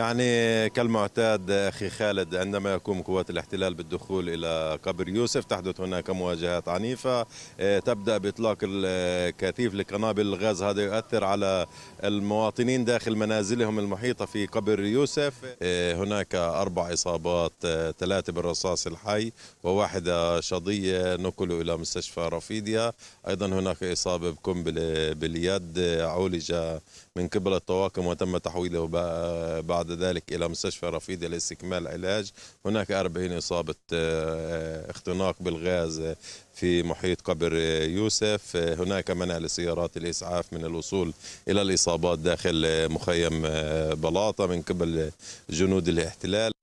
يعني كالمعتاد أخي خالد عندما يقوم قوات الاحتلال بالدخول إلى قبر يوسف تحدث هناك مواجهات عنيفة آه، تبدأ بإطلاق الكثيف لقنابل الغاز هذا يؤثر على المواطنين داخل منازلهم المحيطة في قبر يوسف آه، هناك أربع إصابات آه، ثلاثة بالرصاص الحي وواحدة شظية نقلوا إلى مستشفى رفيديا أيضا هناك إصابة بقنبلة باليد عولج من قبل الطواقم وتم تحويله بعد بعد ذلك إلى مستشفى رفيدة لاستكمال علاج هناك 40 إصابة آه، آه، اختناق بالغاز آه، في محيط قبر يوسف هناك منع لسيارات الإسعاف من الوصول إلى الإصابات داخل مخيم بلاطة من قبل جنود الاحتلال